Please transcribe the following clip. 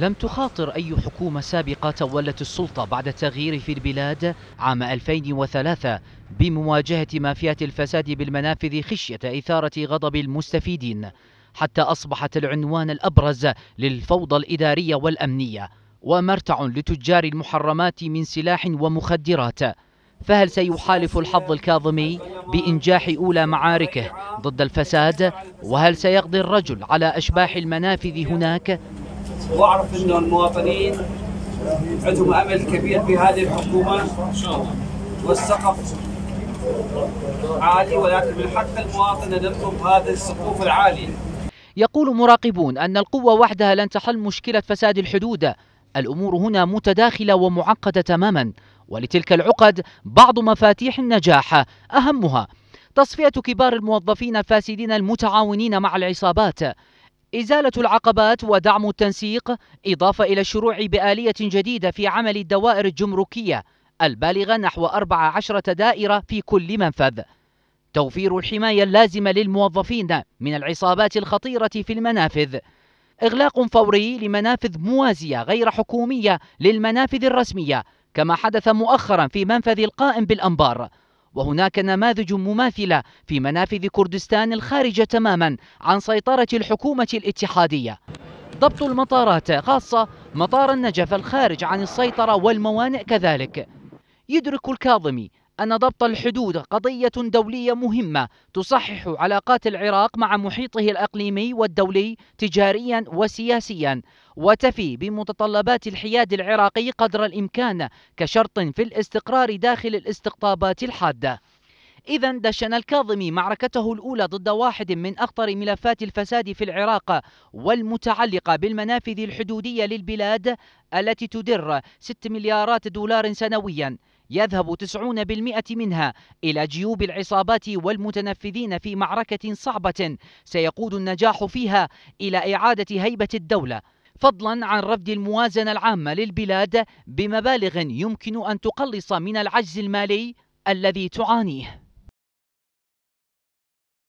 لم تخاطر أي حكومة سابقة تولت السلطة بعد التغيير في البلاد عام 2003 بمواجهة مافيات الفساد بالمنافذ خشية إثارة غضب المستفيدين حتى أصبحت العنوان الأبرز للفوضى الإدارية والأمنية ومرتع لتجار المحرمات من سلاح ومخدرات فهل سيحالف الحظ الكاظمي بإنجاح أولى معاركه ضد الفساد وهل سيقضي الرجل على أشباح المنافذ هناك واعرف انه المواطنين عندهم امل كبير في هذه الحكومه والسقف عالي ولكن من حق المواطن ان يطلب هذا السقوف العالي يقول مراقبون ان القوه وحدها لن تحل مشكله فساد الحدود الامور هنا متداخله ومعقده تماما ولتلك العقد بعض مفاتيح النجاح اهمها تصفيه كبار الموظفين الفاسدين المتعاونين مع العصابات إزالة العقبات ودعم التنسيق إضافة إلى الشروع بآلية جديدة في عمل الدوائر الجمركية البالغة نحو 14 دائرة في كل منفذ توفير الحماية اللازمة للموظفين من العصابات الخطيرة في المنافذ إغلاق فوري لمنافذ موازية غير حكومية للمنافذ الرسمية كما حدث مؤخرا في منفذ القائم بالأنبار وهناك نماذج مماثلة في منافذ كردستان الخارجة تماما عن سيطرة الحكومة الاتحادية ضبط المطارات خاصة مطار النجف الخارج عن السيطرة والموانئ كذلك يدرك الكاظمي أن ضبط الحدود قضية دولية مهمة تصحح علاقات العراق مع محيطه الأقليمي والدولي تجاريا وسياسيا وتفي بمتطلبات الحياد العراقي قدر الإمكان كشرط في الاستقرار داخل الاستقطابات الحادة إذا دشن الكاظمي معركته الأولى ضد واحد من أخطر ملفات الفساد في العراق والمتعلقة بالمنافذ الحدودية للبلاد التي تدر 6 مليارات دولار سنويا يذهب 90% منها إلى جيوب العصابات والمتنفذين في معركة صعبة سيقود النجاح فيها إلى إعادة هيبة الدولة فضلا عن رفض الموازنة العامة للبلاد بمبالغ يمكن أن تقلص من العجز المالي الذي تعانيه